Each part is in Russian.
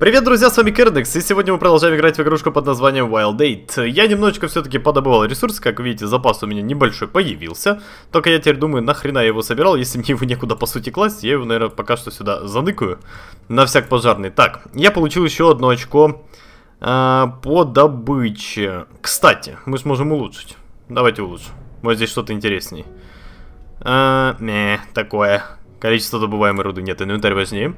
Привет, друзья, с вами Кернекс, и сегодня мы продолжаем играть в игрушку под названием Wild Date. Я немножечко все-таки подобывал ресурс, как видите, запас у меня небольшой появился. Только я теперь думаю, нахрена я его собирал, если мне его некуда по сути класть, я его, наверное, пока что сюда заныкаю. На всяк пожарный. Так, я получил еще одно очко э, по добыче. Кстати, мы сможем улучшить. Давайте улучшим. Может здесь что-то интереснее. А, э, не, такое. Количество добываемой руды нет, инвентарь возьмем.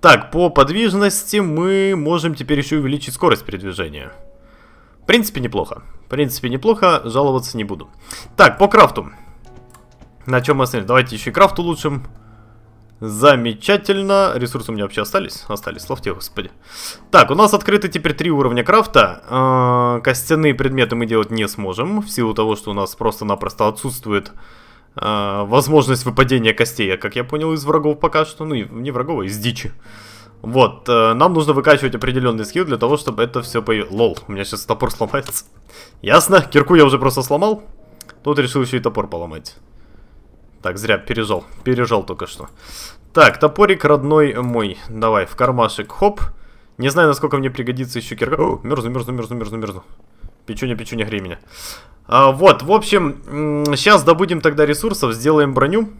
Так, по подвижности мы можем теперь еще увеличить скорость передвижения. В принципе, неплохо. В принципе, неплохо, жаловаться не буду. Так, по крафту. На чем мы остановились? Давайте еще и крафт улучшим. Замечательно. Ресурсы у меня вообще остались? Остались, слава тебе, господи. Так, у нас открыты теперь три уровня крафта. Э -э костяные предметы мы делать не сможем, в силу того, что у нас просто-напросто отсутствует а, возможность выпадения костей, как я понял, из врагов пока что, ну не врагов, а из дичи. Вот, э, нам нужно выкачивать определенный скилл для того, чтобы это все появилось. Лол, у меня сейчас топор сломается. Ясно, кирку я уже просто сломал. Тут решил еще и топор поломать. Так, зря, пережал, пережал только что. Так, топорик родной мой. Давай, в кармашек, хоп. Не знаю, насколько мне пригодится еще кирка. О, мерзну, мерзну, мерзну, мерзну, мерзну. Печуня, печуня, гремя. А, вот, в общем, сейчас добудем тогда ресурсов, сделаем броню.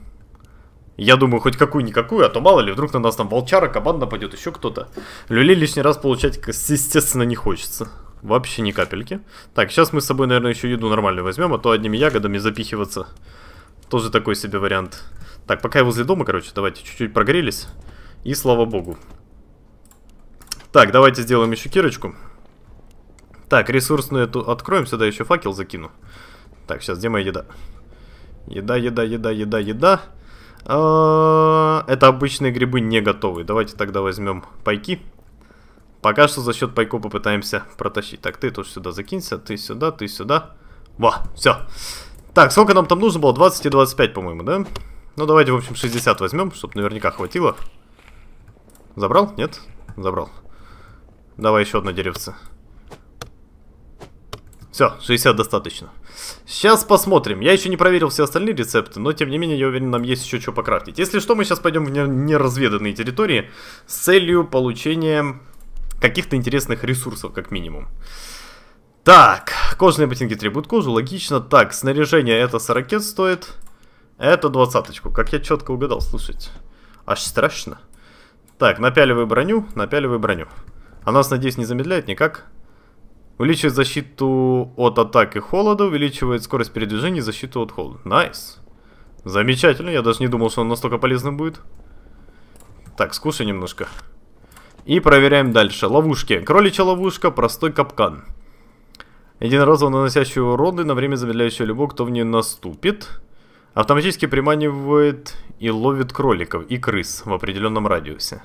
Я думаю, хоть какую-никакую, а то мало ли, вдруг на нас там волчара, кабан нападет, еще кто-то. Люлей лишний раз получать, естественно, не хочется. Вообще ни капельки. Так, сейчас мы с собой, наверное, еще еду нормальную возьмем, а то одними ягодами запихиваться. Тоже такой себе вариант. Так, пока я возле дома, короче, давайте чуть-чуть прогрелись. И слава богу. Так, давайте сделаем еще кирочку. Так, ресурсную эту откроем, сюда еще факел закину. Так, сейчас, где моя еда? Еда, еда, еда, еда, еда. А, это обычные грибы не готовы. Давайте тогда возьмем пайки. Пока что за счет пайку попытаемся протащить. Так, ты тоже сюда закинься, ты сюда, ты сюда. Во, все. Так, сколько нам там нужно было? 20 и 25, по-моему, да? Ну, давайте, в общем, 60 возьмем, чтобы наверняка хватило. Забрал? Нет? Забрал. Давай еще одно деревце. Все, 60 достаточно. Сейчас посмотрим. Я еще не проверил все остальные рецепты, но тем не менее, я уверен, нам есть еще что покрафтить. Если что, мы сейчас пойдем в неразведанные территории с целью получения каких-то интересных ресурсов, как минимум. Так, кожные ботинки требуют кожу, логично. Так, снаряжение это 40 стоит, это двадцаточку. Как я четко угадал, слушайте. Аж страшно. Так, напяливаю броню, напяливаю броню. Она нас, надеюсь, не замедляет никак. Увеличивает защиту от атак и холода, увеличивает скорость передвижения и защиту от холода. Найс. Замечательно, я даже не думал, что он настолько полезным будет. Так, скушай немножко. И проверяем дальше. Ловушки. Кроличья ловушка, простой капкан. Единоразово наносящий уроны на время замедляющего любого, кто в нее наступит. Автоматически приманивает и ловит кроликов и крыс в определенном радиусе.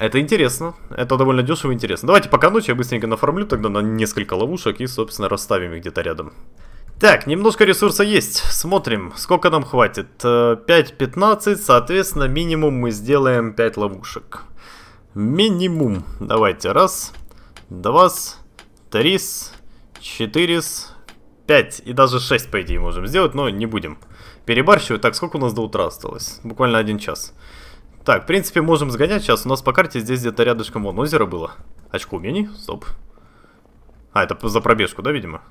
Это интересно. Это довольно дешево и интересно. Давайте пока ночь я быстренько наформлю тогда на несколько ловушек и, собственно, расставим их где-то рядом. Так, немножко ресурса есть. Смотрим, сколько нам хватит. 5-15, э, соответственно, минимум мы сделаем 5 ловушек. Минимум. Давайте, раз, два, три, четыре, пять и даже 6, по идее, можем сделать, но не будем. Перебарщивать. Так, сколько у нас до утра осталось? Буквально один Час. Так, в принципе, можем сгонять. Сейчас у нас по карте здесь где-то рядышком вон озеро было. Очко умений. Стоп. А, это за пробежку, да, видимо?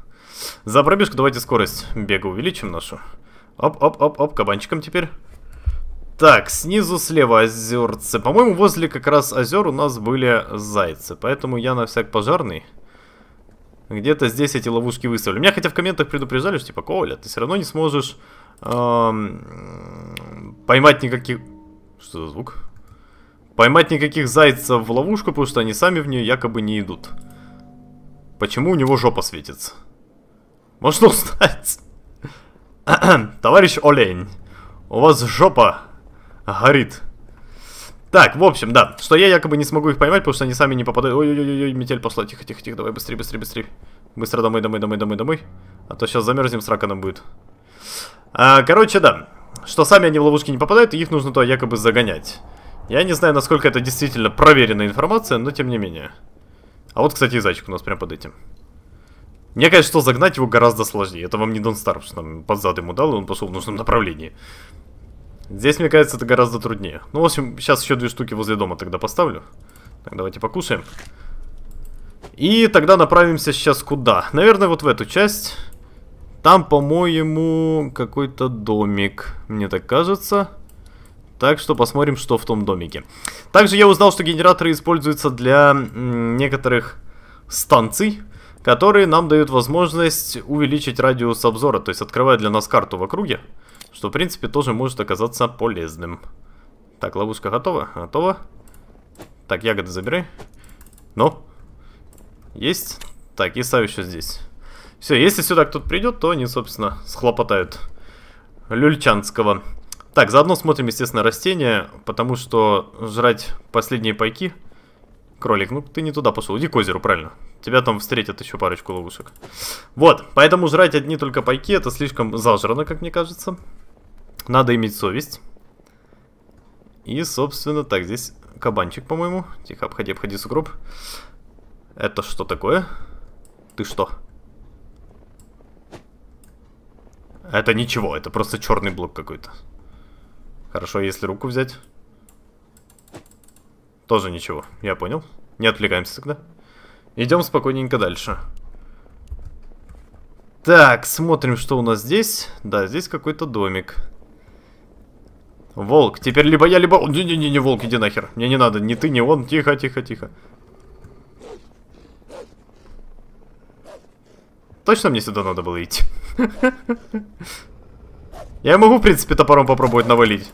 За пробежку давайте скорость бега увеличим нашу. Оп-оп-оп-оп, кабанчиком теперь. Так, снизу слева озерцы. По-моему, возле как раз озер у нас были зайцы. Поэтому я на всяк пожарный. Где-то здесь эти ловушки выставлю. Меня хотя в комментах предупреждали, что типа, Коля, ты все равно не сможешь эм, поймать никаких что за звук? Поймать никаких зайцев в ловушку, потому что они сами в нее якобы не идут. Почему у него жопа светится? Можно узнать. Товарищ олень, у вас жопа горит. Так, в общем, да, что я якобы не смогу их поймать, потому что они сами не попадают. Ой-ой-ой, метель пошла, тихо-тихо-тихо, давай быстрее, быстрее, быстрее. Быстро домой, домой, домой, домой, домой. А то сейчас замерзнем, срака нам будет. А, короче, да, что сами они в ловушки не попадают, и их нужно то якобы загонять. Я не знаю, насколько это действительно проверенная информация, но тем не менее. А вот, кстати, и зайчик у нас прям под этим. Мне кажется, что загнать его гораздо сложнее. Это вам не Дон Стар, что нам под зад ему дал, и он пошел в нужном направлении. Здесь, мне кажется, это гораздо труднее. Ну, в общем, сейчас еще две штуки возле дома тогда поставлю. Так, давайте покушаем. И тогда направимся сейчас куда? Наверное, вот в эту часть. Там, по-моему, какой-то домик, мне так кажется. Так что посмотрим, что в том домике. Также я узнал, что генераторы используются для некоторых станций, которые нам дают возможность увеличить радиус обзора, то есть открывают для нас карту в округе, что, в принципе, тоже может оказаться полезным. Так, ловушка готова? Готова. Так, ягоды забирай. Ну, есть. Так, Иса еще здесь. Все, если сюда кто-то придет, то они, собственно, схлопотают люльчанского. Так, заодно смотрим, естественно, растения, потому что жрать последние пайки... Кролик, ну ты не туда пошел, иди к озеру, правильно. Тебя там встретят еще парочку ловушек. Вот, поэтому жрать одни только пайки, это слишком зажрано, как мне кажется. Надо иметь совесть. И, собственно, так, здесь кабанчик, по-моему. Тихо, обходи, обходи сугроб. Это что такое? Ты что? Что? Это ничего, это просто черный блок какой-то. Хорошо, если руку взять. Тоже ничего, я понял. Не отвлекаемся тогда. Идем спокойненько дальше. Так, смотрим, что у нас здесь. Да, здесь какой-то домик. Волк, теперь либо я, либо... Не-не-не, волк, иди нахер. Мне не надо, ни ты, ни он. Тихо, тихо, тихо. Точно мне сюда надо было идти? Я могу, в принципе, топором попробовать навалить.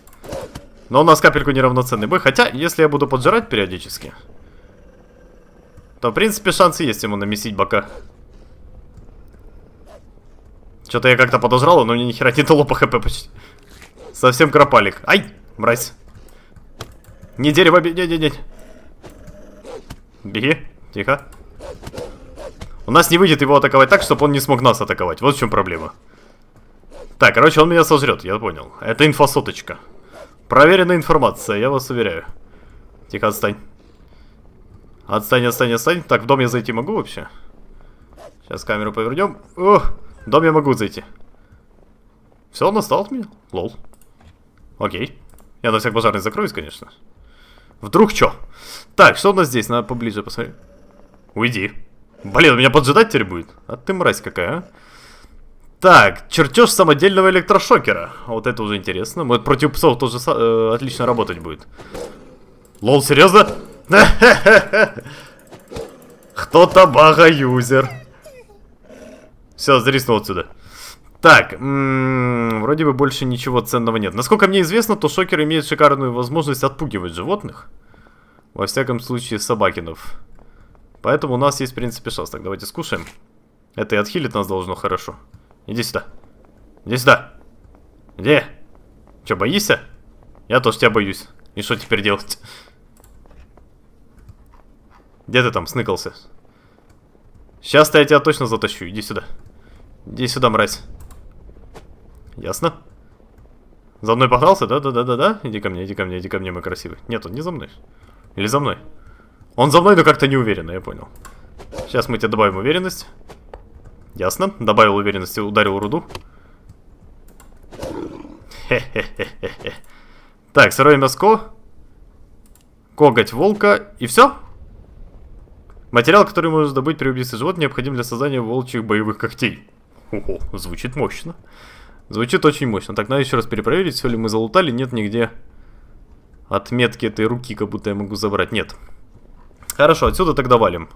Но у нас капельку неравноценный бой. Хотя, если я буду поджирать периодически, то, в принципе, шансы есть ему намесить бока. Что-то я как-то подожрал, но мне нихера не дало по хп почти. Совсем кропалик. Ай, мразь. Не дерево, не-не-не. Беги, тихо. У нас не выйдет его атаковать так, чтобы он не смог нас атаковать. Вот в чем проблема. Так, короче, он меня сожрет, я понял. Это инфосоточка. Проверенная информация, я вас уверяю. Тихо, отстань. Отстань, отстань, отстань. Так, в дом я зайти могу вообще? Сейчас камеру повернем. Ох, в дом я могу зайти. Все, он остался. от меня? Лол. Окей. Я на всех пожарных закроюсь, конечно. Вдруг что? Так, что у нас здесь? Надо поближе посмотреть. Уйди. Блин, меня поджидать теперь будет? А ты мразь какая, а? Так, чертеж самодельного электрошокера. Вот это уже интересно. Вот против псов тоже э, отлично работать будет. Лол, серьезно? Кто-то бага-юзер. Все, зариснул отсюда. Так, м-м, вроде бы больше ничего ценного нет. Насколько мне известно, то шокер имеет шикарную возможность отпугивать животных. Во всяком случае, собакинов. Поэтому у нас есть, в принципе, шанс. Так, давайте скушаем. Это и отхилит нас должно хорошо. Иди сюда. Иди сюда. Где? Че, боишься? Я тоже тебя боюсь. И что теперь делать? Где ты там сныкался? Сейчас -то я тебя точно затащу. Иди сюда. Иди сюда, мразь. Ясно? За мной погнался? Да-да-да-да-да. Иди ко мне, иди ко мне, иди ко мне, мой красивый. Нет, он не за мной. Или за мной? Он за мной, но как-то не уверенно, я понял. Сейчас мы тебе добавим уверенность. Ясно. Добавил уверенности, ударил руду. Хе-хе-хе-хе. Так, сырое мяско. Коготь волка. И все? Материал, который можно добыть при убийстве живот, необходим для создания волчьих боевых когтей. Ого, звучит мощно. Звучит очень мощно. Так, надо еще раз перепроверить, все ли мы залутали. Нет нигде отметки этой руки, как будто я могу забрать. Нет. Хорошо, отсюда тогда валим.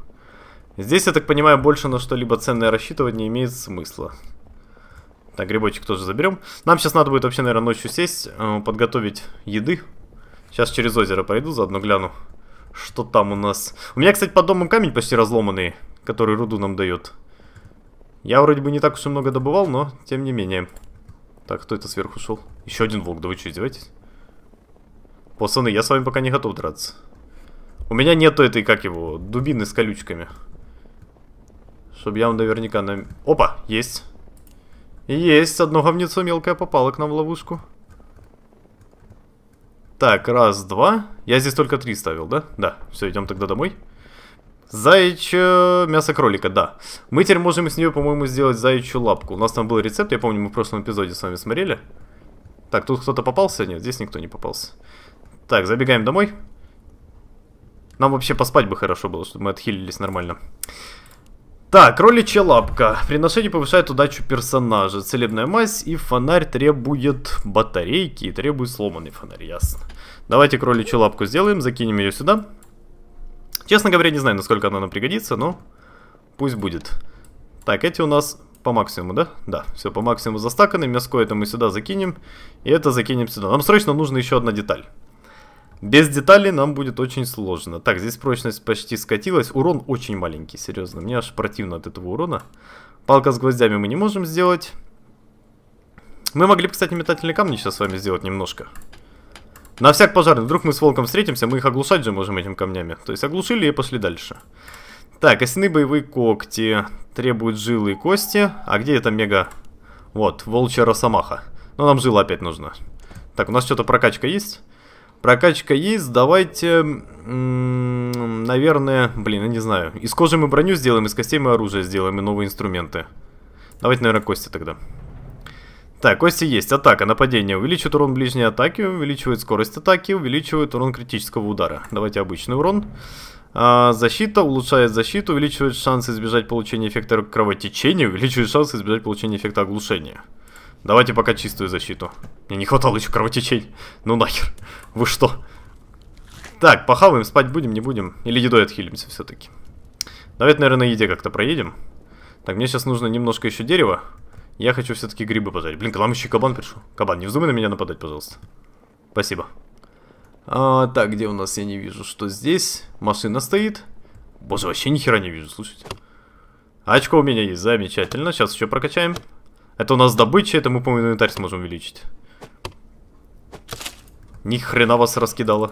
Здесь, я так понимаю, больше на что-либо ценное рассчитывать не имеет смысла. Так, грибочек тоже заберем. Нам сейчас надо будет вообще, наверное, ночью сесть, э, подготовить еды. Сейчас через озеро пойду, заодно гляну, что там у нас. У меня, кстати, под домом камень почти разломанный, который руду нам дает. Я вроде бы не так уж и много добывал, но тем не менее. Так, кто это сверху шел? Еще один волк, да вы что, издеваетесь? Пацаны, я с вами пока не готов драться. У меня нету этой, как его, дубины с колючками. Чтобы я вам наверняка... На... Опа, есть. Есть, одно говнецо мелкое попало к нам в ловушку. Так, раз, два. Я здесь только три ставил, да? Да, все, идем тогда домой. Заячье мясо кролика, да. Мы теперь можем из нее, по-моему, сделать заячью лапку. У нас там был рецепт, я помню, мы в прошлом эпизоде с вами смотрели. Так, тут кто-то попался? Нет, здесь никто не попался. Так, забегаем домой. Нам вообще поспать бы хорошо было, чтобы мы отхилились нормально. Так, кроличья лапка. Приношение повышает удачу персонажа. Целебная мазь и фонарь требует батарейки. И требует сломанный фонарь, ясно. Давайте кроличью лапку сделаем, закинем ее сюда. Честно говоря, не знаю, насколько она нам пригодится, но пусть будет. Так, эти у нас по максимуму, да? Да, все по максимуму застаканы. Мяско это мы сюда закинем. И это закинем сюда. Нам срочно нужна еще одна деталь. Без деталей нам будет очень сложно. Так, здесь прочность почти скатилась. Урон очень маленький, серьезно. Мне аж противно от этого урона. Палка с гвоздями мы не можем сделать. Мы могли бы, кстати, метательные камни сейчас с вами сделать немножко. На всяк пожарный. Вдруг мы с волком встретимся, мы их оглушать же можем этим камнями. То есть оглушили и пошли дальше. Так, осины боевые когти. Требуют жилы и кости. А где это мега... Вот, волчья росомаха. Но нам жила опять нужна. Так, у нас что-то прокачка есть? Прокачка есть, давайте, наверное, блин, я не знаю. Из кожи мы броню сделаем, из костей мы оружие сделаем и новые инструменты. Давайте, наверное, кости тогда. Так, кости есть. Атака, нападение. Увеличивает урон ближней атаки, увеличивает скорость атаки, увеличивает урон критического удара. Давайте обычный урон. А, защита улучшает защиту, увеличивает шанс избежать получения эффекта кровотечения, увеличивает шанс избежать получения эффекта оглушения. Давайте пока чистую защиту. Мне не хватало еще кровотечений. Ну нахер. Вы что? Так, похаваем, спать будем, не будем? Или едой отхилимся все-таки? Давайте, наверное, на еде как-то проедем. Так, мне сейчас нужно немножко еще дерева. Я хочу все-таки грибы пожарить. Блин, к нам еще кабан пришел. Кабан, не вздумай на меня нападать, пожалуйста. Спасибо. А, так, где у нас, я не вижу, что здесь. Машина стоит. Боже, вообще ни хера не вижу, слушайте. Очко у меня есть, замечательно. Сейчас еще прокачаем. Это у нас добыча, это мы, по-моему, инвентарь сможем увеличить. Ни хрена вас раскидало.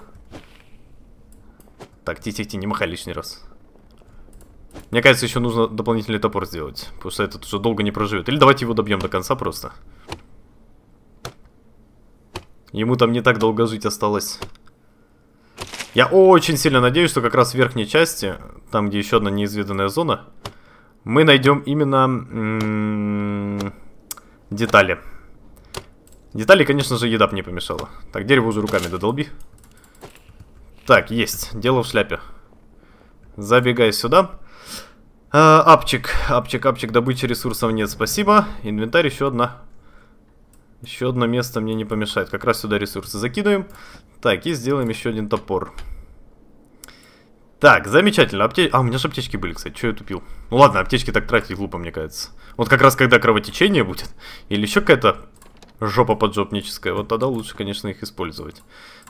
Так, тихо-тихо, не махай лишний раз. Мне кажется, еще нужно дополнительный топор сделать. Потому что этот уже долго не проживет. Или давайте его добьем до конца просто. Ему там не так долго жить осталось. Я очень сильно надеюсь, что как раз в верхней части, там где еще одна неизведанная зона, мы найдем именно... Детали. Детали, конечно же, еда бы не помешала. Так, дерево уже руками додолби. Так, есть. Дело в шляпе. Забегай сюда. А, апчик, апчик, апчик, добычи ресурсов нет, спасибо. Инвентарь еще одна. Еще одно место мне не помешает. Как раз сюда ресурсы закидываем. Так, и сделаем еще один топор. Топор. Так, замечательно. Апте... А, у меня же аптечки были, кстати. Что я тупил? Ну ладно, аптечки так тратить глупо, мне кажется. Вот как раз когда кровотечение будет, или еще какая-то жопа поджопническая, вот тогда лучше, конечно, их использовать.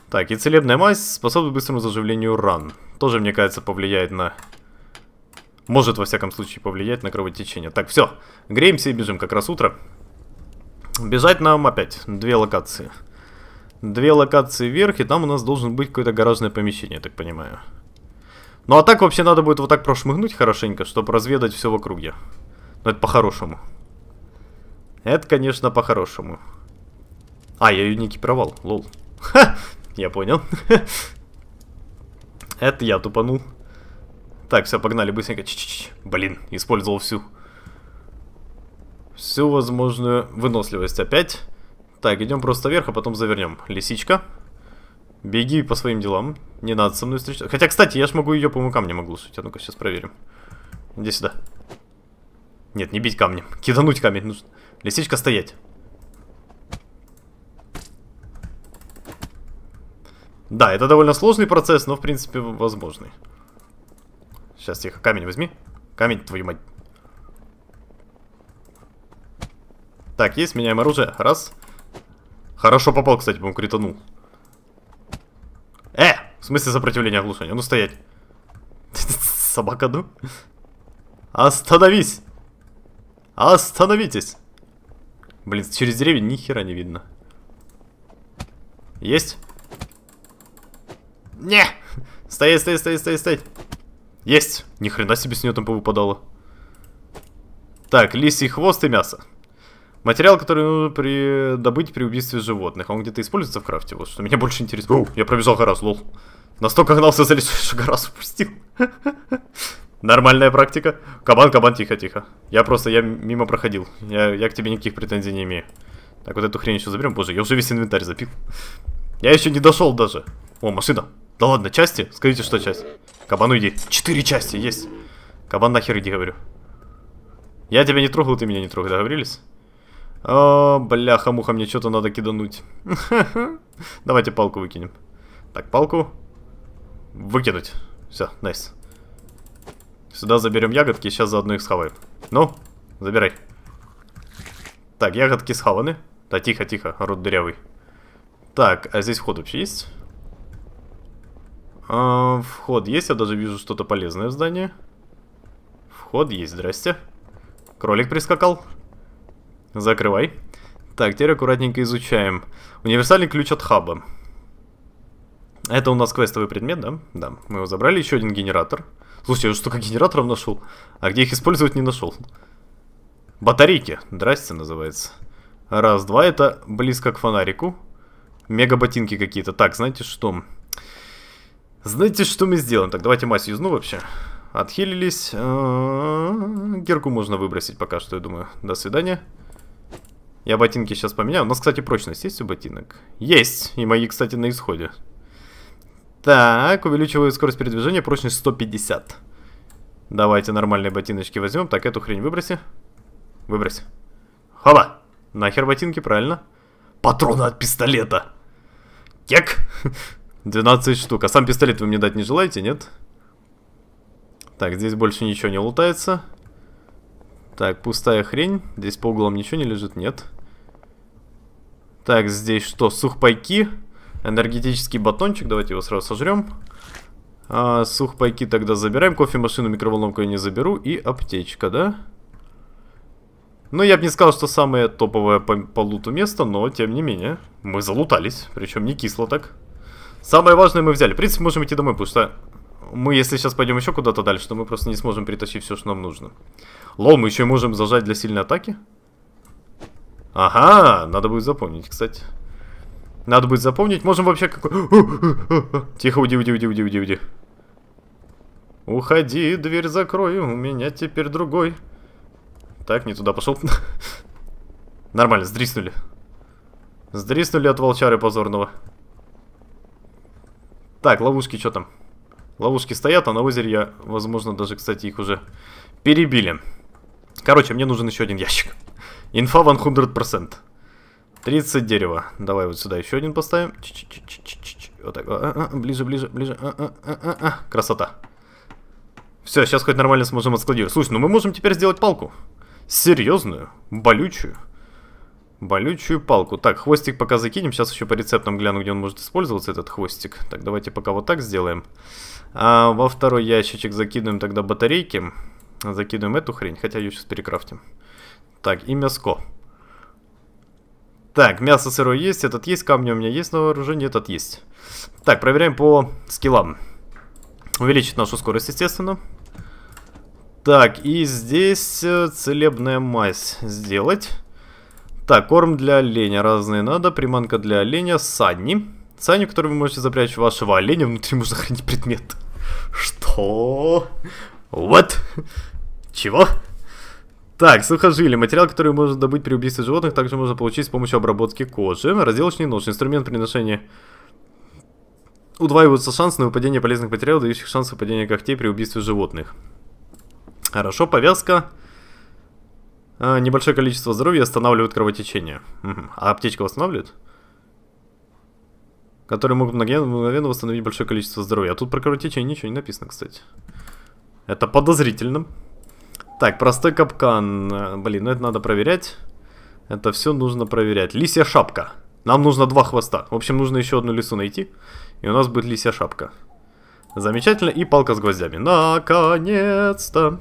Так, и целебная мазь способна быстрому заживлению ран. Тоже, мне кажется, повлияет на... Может, во всяком случае, повлиять на кровотечение. Так, все. Греемся и бежим, как раз утро. Бежать нам опять. Две локации. Две локации вверх, и там у нас должен быть какое-то гаражное помещение, я так понимаю. Ну а так вообще надо будет вот так прошмыгнуть хорошенько, чтобы разведать все в округе. Но это по-хорошему. Это, конечно, по-хорошему. А, я ее не экипировал, лол. Ха, я понял. Это я тупанул. Так, все, погнали быстренько. Ч -ч -ч. Блин, использовал всю. Всю возможную выносливость опять. Так, идем просто вверх, а потом завернем. Лисичка. Беги по своим делам. Не надо со мной встречаться. Хотя, кстати, я ж могу ее по моему камням оглушить. А ну-ка, сейчас проверим. Иди сюда. Нет, не бить камнем. Кидануть камень нужно. Лисичка, стоять. Да, это довольно сложный процесс, но, в принципе, возможный. Сейчас, тихо, камень возьми. Камень, твою мать. Так, есть, меняем оружие. Раз. Хорошо попал, кстати, по-моему, кританул смысле сопротивления оглушения? Ну стоять. Собака, ну? Остановись! Остановитесь! Блин, через деревья ни хера не видно. Есть? Не! Стоять, стоять, стоять, стоять, стоять. Есть! Ни хрена себе с нее там повыпадало. Так, лисий хвост и мясо. Материал, который нужно при... добыть при убийстве животных. А он где-то используется в крафте. Вот что меня больше интересует. я пробежал раз, лол. Настолько гнался за лесой, что раз упустил. Нормальная практика. Кабан, кабан, тихо, тихо. Я просто, я мимо проходил. Я, я к тебе никаких претензий не имею. Так, вот эту хрень еще заберем. Боже, я уже весь инвентарь запил. Я еще не дошел даже. О, машина. Да ладно, части? Скажите, что часть. Кабан, уйди. Четыре части, есть. Кабан, нахер иди, говорю. Я тебя не трогал, ты меня не трогай, договорились? О, а, бляха-муха, мне что-то надо кидануть. Давайте палку выкинем. Так, палку. Выкинуть. Все, найс. Сюда заберем ягодки, сейчас заодно их схаваем. Ну, забирай. Так, ягодки схаваны. Да, тихо, тихо, рот дырявый. Так, а здесь вход вообще есть? А, вход есть, я даже вижу что-то полезное в здании. Вход есть, здрасте. Кролик прискакал. Закрывай. Так, теперь аккуратненько изучаем. Универсальный ключ от хаба. Это у нас квестовый предмет, да? Да. Мы его забрали, еще один генератор. Слушайте, я уже столько генераторов нашел. А где их использовать не нашел. Батарейки. Здрасте, называется. Раз, два. Это близко к фонарику. Мега-ботинки какие-то. Так, знаете что? Знаете, что мы сделаем? Так, давайте мазь юзну вообще. Отхилились. А, Герку можно выбросить пока что, я думаю. До свидания. Я ботинки сейчас поменяю. У нас, кстати, прочность есть у ботинок? Есть! И мои, кстати, на исходе. Так, увеличиваю скорость передвижения, прочность 150. Давайте нормальные ботиночки возьмем. Так, эту хрень выброси. выброси. Хоба! Нахер ботинки, правильно. Патроны от пистолета. Кек! 12 штук. А сам пистолет вы мне дать не желаете, нет? Так, здесь больше ничего не лутается. Так, пустая хрень. Здесь по углам ничего не лежит, нет. Так, здесь что, сухпайки? Сухпайки энергетический батончик, давайте его сразу сожрем. А, сухпайки тогда забираем, кофемашину, микроволновку я не заберу, и аптечка, да? Ну, я бы не сказал, что самое топовое по, по луту место, но, тем не менее, мы залутались, причем не кисло так. Самое важное мы взяли. В принципе, можем идти домой, потому что мы, если сейчас пойдем еще куда-то дальше, то мы просто не сможем притащить все, что нам нужно. Лол, мы еще можем зажать для сильной атаки? Ага, надо будет запомнить, кстати. Надо будет запомнить. Можем вообще какой... Тихо, уди, уди, уди, уди, уди, уди. Уходи, дверь закрою, у меня теперь другой. Так, не туда пошел. Нормально, сдриснули. Сдриснули от волчары позорного. Так, ловушки, что там? Ловушки стоят, а на озере я, возможно, даже, кстати, их уже перебили. Короче, мне нужен еще один ящик. Инфа 100%. 30 дерева. Давай вот сюда еще один поставим. Ч -ч -ч вот так. А -а -а, ближе, ближе, ближе. -а -а -а -а. а. Красота. Все, сейчас хоть нормально сможем отскладировать. Слушай, ну мы можем теперь сделать палку. Серьезную, болючую. Болючую палку. Так, хвостик пока закинем. Сейчас еще по рецептам гляну, где он может использоваться, этот хвостик. Так, давайте пока вот так сделаем. А во второй ящичек закидываем тогда батарейки. Закидываем эту хрень, хотя ее сейчас перекрафтим. Так, и мяско. Так, мясо сырое есть, этот есть, камни у меня есть на вооружении, этот есть. Так, проверяем по скиллам. Увеличит нашу скорость, естественно. Так, и здесь э, целебная мазь сделать. Так, корм для оленя разные надо, приманка для оленя, сани. Сани, которые вы можете запрячь вашего оленя, внутри можно хранить предмет. Что? Вот. Чего? Так, сухожилие. Материал, который можно добыть при убийстве животных, также можно получить с помощью обработки кожи. Разделочный нож. Инструмент приношения. Удваиваются шансы на выпадение полезных материалов, дающих шанс выпадения когтей при убийстве животных. Хорошо, повязка. А, небольшое количество здоровья останавливает кровотечение. Угу. А аптечка восстанавливает? Которые могут мгновенно восстановить большое количество здоровья. А тут про кровотечение ничего не написано, кстати. Это подозрительно. Так, простой капкан. Э, блин, ну это надо проверять. Это все нужно проверять. Лисья шапка. Нам нужно два хвоста. В общем, нужно еще одну лису найти. И у нас будет лисья шапка. Замечательно. И палка с гвоздями. Наконец-то.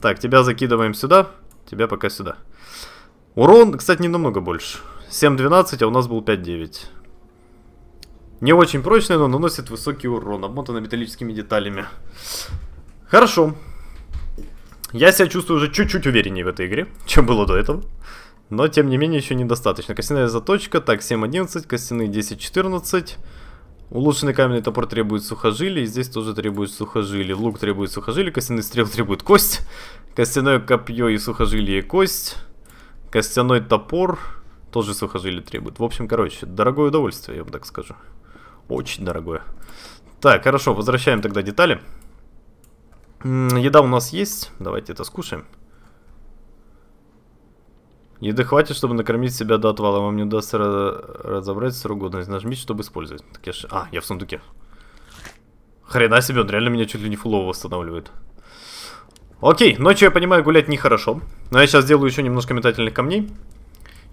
Так, тебя закидываем сюда. Тебя пока сюда. Урон, кстати, не намного больше. 7.12, а у нас был 5.9. Не очень прочный, но наносит высокий урон. Обмотано металлическими деталями. Хорошо. Я себя чувствую уже чуть-чуть увереннее в этой игре, чем было до этого. Но, тем не менее, еще недостаточно. Костяная заточка, так, 7.11, костяные 10.14. Улучшенный каменный топор требует сухожилий, здесь тоже требует сухожилий. Лук требует сухожилий, костяный стрел требует кость. Костяное копье и сухожилие кость. Костяной топор тоже сухожилие требует. В общем, короче, дорогое удовольствие, я вам так скажу. Очень дорогое. Так, хорошо, возвращаем тогда детали. Еда у нас есть. Давайте это скушаем. Еды хватит, чтобы накормить себя до отвала. Вам не удастся разобрать срок годности. Нажмите, чтобы использовать. Так я ж... А, я в сундуке. Хрена себе, он реально меня чуть ли не фулово восстанавливает. Окей, ночью, я понимаю, гулять нехорошо. Но я сейчас сделаю еще немножко метательных камней.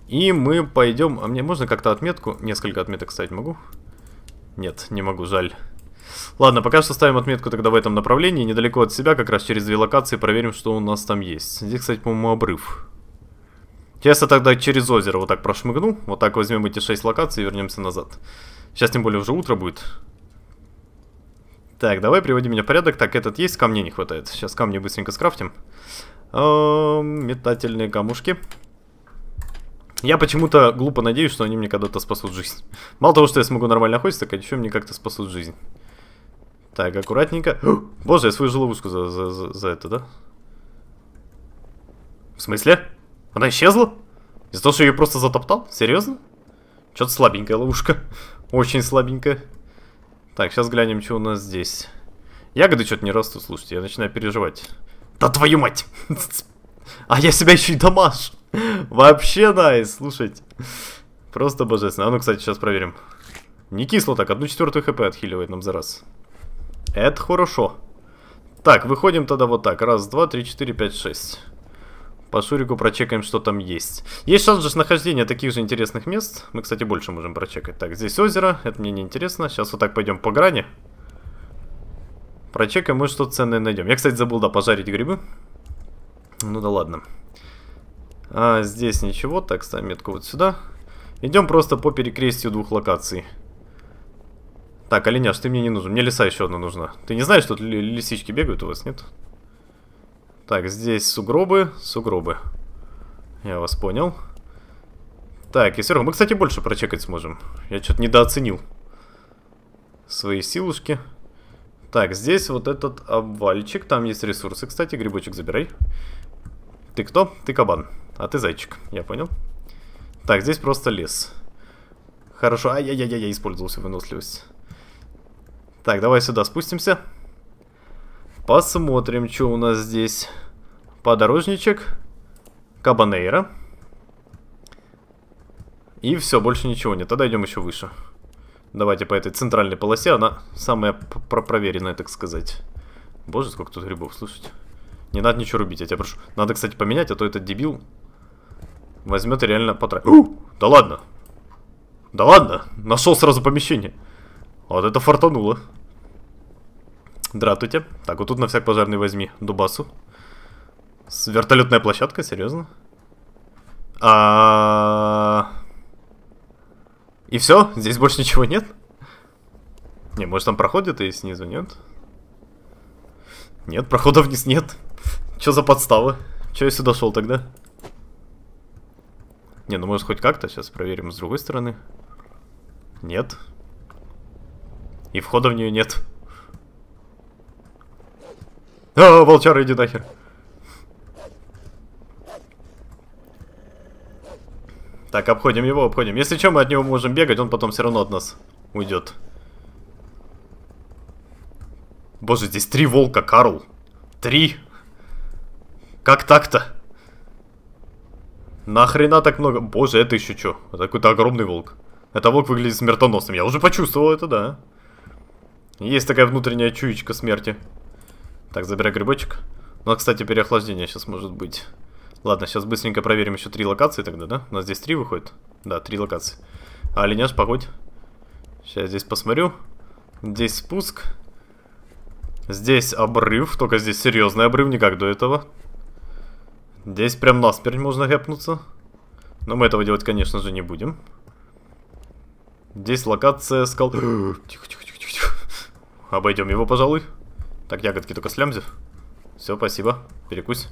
И мы пойдем... А мне можно как-то отметку? Несколько отметок ставить могу? Нет, не могу, жаль. Ладно, пока что ставим отметку тогда в этом направлении, недалеко от себя, как раз через две локации проверим, что у нас там есть. Здесь, кстати, по-моему, обрыв. Сейчас я тогда через озеро вот так прошмыгну, вот так возьмем эти шесть локаций и вернемся назад. Сейчас, тем более, уже утро будет. Так, давай, приводи меня в порядок. Так, этот есть, камней не хватает. Сейчас камни быстренько скрафтим. метательные камушки. Я почему-то глупо надеюсь, что они мне когда-то спасут жизнь. Мало того, что я смогу нормально охотиться, так еще мне как-то спасут жизнь. Так, аккуратненько. Боже, я свою желовушку за, за, за, за это, да? В смысле? Она исчезла? Из-за того, что ее просто затоптал? Серьезно? Что-то слабенькая ловушка. Очень слабенькая. Так, сейчас глянем, что у нас здесь. Ягоды что-то не растут, слушайте, я начинаю переживать. Да твою мать! А я себя еще и дамаж! Вообще найс, слушайте. Просто божественно. А ну, кстати, сейчас проверим. Не кисло так, одну четвертую хп отхиливает нам за раз. Это хорошо. Так, выходим тогда вот так. Раз, два, три, четыре, пять, шесть. По Шурику прочекаем, что там есть. Есть шанс же нахождения таких же интересных мест. Мы, кстати, больше можем прочекать. Так, здесь озеро. Это мне не интересно. Сейчас вот так пойдем по грани. Прочекаем, мы что ценное найдем. Я, кстати, забыл, да, пожарить грибы. Ну да ладно. А, здесь ничего. Так, ставим метку вот сюда. Идем просто по перекрестию двух локаций. Так, оленяш, ты мне не нужен. Мне лиса еще одна нужна. Ты не знаешь, что тут лисички бегают у вас, нет? Так, здесь сугробы, сугробы. Я вас понял. Так, и Серега, мы, кстати, больше прочекать сможем. Я что-то недооценил свои силушки. Так, здесь вот этот обвальчик. Там есть ресурсы, кстати. Грибочек забирай. Ты кто? Ты кабан. А ты зайчик. Я понял. Так, здесь просто лес. Хорошо. Ай-яй-яй-яй, я использовался выносливость. Так, давай сюда спустимся. Посмотрим, что у нас здесь. Подорожничек. Кабанейра. И все, больше ничего нет. Тогда идем еще выше. Давайте по этой центральной полосе. Она самая про проверенная, так сказать. Боже, сколько тут грибов, слушайте. Не надо ничего рубить, я тебя прошу. Надо, кстати, поменять, а то этот дебил возьмет и реально потратит. Да ладно! Да ладно! Нашел сразу помещение. Вот это фартануло. Дратуйте. Так, вот тут на всяк пожарный возьми дубасу. С вертолетная площадка, серьезно? А... И все? Здесь больше ничего нет? Не, может там проходит и снизу, нет? Нет, прохода вниз нет. Че за подстава? Че я сюда шел тогда? Не, ну может хоть как-то, сейчас проверим с другой стороны. Нет. И входа в нее нет. А, волчара, иди нахер. Так, обходим его, обходим. Если что, мы от него можем бегать, он потом все равно от нас уйдет. Боже, здесь три волка, Карл. Три. Как так-то? Нахрена так много? Боже, это еще что? Это какой-то огромный волк. Это волк выглядит смертоносным. Я уже почувствовал это, да. Есть такая внутренняя чуечка смерти. Так, забирай грибочек. Ну, а, кстати, переохлаждение сейчас может быть. Ладно, сейчас быстренько проверим еще три локации тогда, да? У нас здесь три выходит? Да, три локации. А, линяж, погодь. Сейчас здесь посмотрю. Здесь спуск. Здесь обрыв, только здесь серьезный обрыв, не как до этого. Здесь прям насмерть можно гэпнуться. Но мы этого делать, конечно же, не будем. Здесь локация скал... тихо, тихо обойдем его, пожалуй. Так, ягодки только слямзив. Все, спасибо. Перекусь.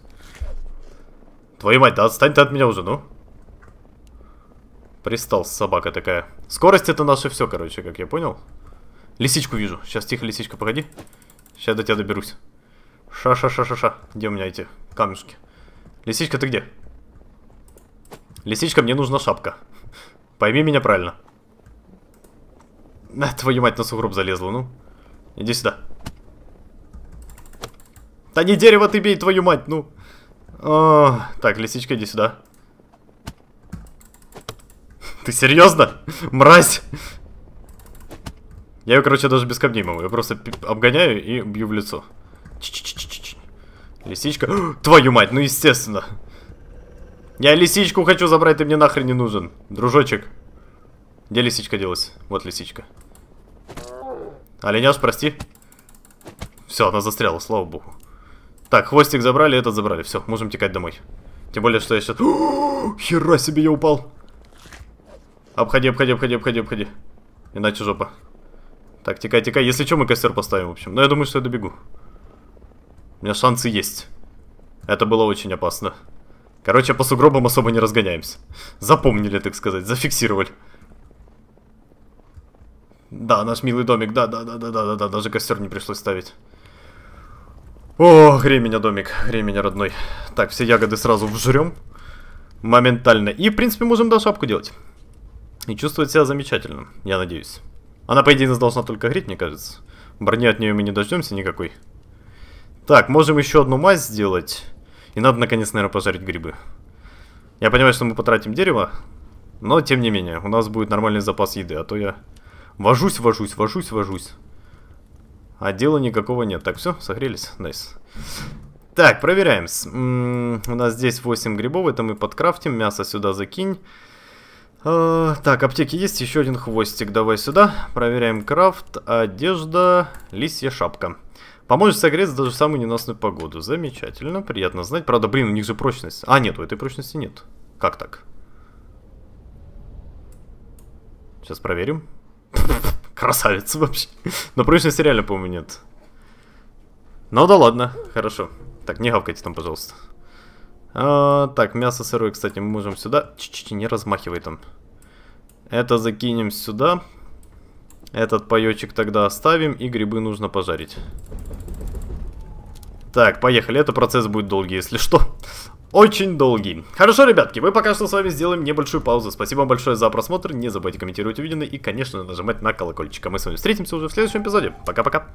Твою мать, да отстань ты от меня уже, ну. Пристал собака такая. Скорость это наше все, короче, как я понял. Лисичку вижу. Сейчас, тихо, лисичка, погоди. Сейчас до тебя доберусь. Ша-ша-ша-ша-ша. Где у меня эти камешки? Лисичка, ты где? Лисичка, мне нужна шапка. Пойми меня правильно. На, твою мать, на сугроб залезла, ну. Иди сюда. Да не дерево ты бей, твою мать, ну. О, а, так, лисичка, иди сюда. Ты серьезно? Мразь! Я ее, короче, даже без камней могу. Я просто обгоняю и бью в лицо. Ч -ч -ч Лисичка. Твою мать, ну естественно. Я лисичку хочу забрать, ты мне нахрен не нужен. Дружочек. Где лисичка делась? Вот лисичка. Оленёс, прости. Все, она застряла, слава богу. Так, хвостик забрали, этот забрали. Все, можем текать домой. Тем более, что я сейчас... Хера себе, я упал. Обходи, обходи, обходи, обходи, обходи. Иначе жопа. Так, текай, текай. Если что, мы костер поставим, в общем. Но я думаю, что я добегу. У меня шансы есть. Это было очень опасно. Короче, по сугробам особо не разгоняемся. Запомнили, так сказать, зафиксировали. Да, наш милый домик, да-да-да-да-да-да, даже костер не пришлось ставить. О, грей меня, домик, грей меня, родной. Так, все ягоды сразу вжрем. Моментально. И, в принципе, можем, даже шапку делать. И чувствовать себя замечательно, я надеюсь. Она, по идее, нас должна только греть, мне кажется. Брони от нее мы не дождемся никакой. Так, можем еще одну мазь сделать. И надо, наконец, наверное, пожарить грибы. Я понимаю, что мы потратим дерево, но, тем не менее, у нас будет нормальный запас еды, а то я Вожусь, вожусь, вожусь, вожусь. А дела никакого нет. Так, все, согрелись? Найс. Так, проверяем. М -м, у нас здесь 8 грибов, это мы подкрафтим. Мясо сюда закинь. А, так, аптеки есть, еще один хвостик. Давай сюда. Проверяем крафт, одежда, лисья шапка. Поможет согреться даже в самую ненастную погоду. Замечательно, приятно знать. Правда, блин, у них же прочность. А, нет, у этой прочности нет. Как так? Сейчас проверим. Красавец вообще. Но прочности реально, по-моему, нет. Ну да ладно, хорошо. Так, не гавкайте там, пожалуйста. А, так, мясо сырое, кстати, мы можем сюда. Ч -ч не размахивай там. Это закинем сюда. Этот паечек тогда оставим, и грибы нужно пожарить. Так, поехали. Это процесс будет долгий, если что очень долгий. Хорошо, ребятки, мы пока что с вами сделаем небольшую паузу. Спасибо вам большое за просмотр, не забывайте комментировать увиденное и, конечно, нажимать на колокольчик. А мы с вами встретимся уже в следующем эпизоде. Пока-пока.